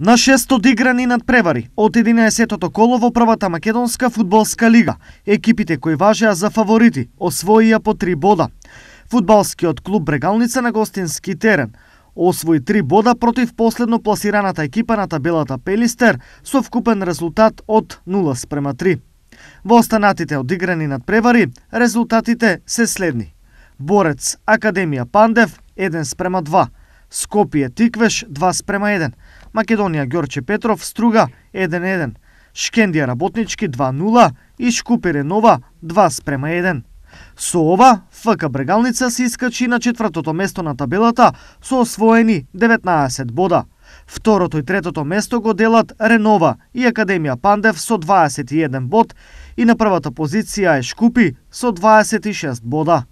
На 6 одиграни надпревари од 11-тото коло во првата македонска фудбалска лига, екипите кои важеа за фаворити освоија по три бода. Фудбалскиот клуб Брегалница на гостински терен освои три бода против последно пласираната екипа на табелата Пелистер со вкупен резултат од 0 спрема 3. Во останатите одиграни надпревари, резултатите се следни. Борец Академија Пандев 1 спрема 2, Скопје Тиквеш 2 спрема 1. Македонија Ѓорче Петров Струга 1-1. Шкендија Работнички 2-0 и Шкупере Нова 2 спрема 1. Со ова, ФК Брегалница се искачи на четвртото место на табелата со освоени 19 бода. Второто и третото место го делат Ренова и Академија Пандев со 21 бод и на првата позиција е Шкупи со 26 бода.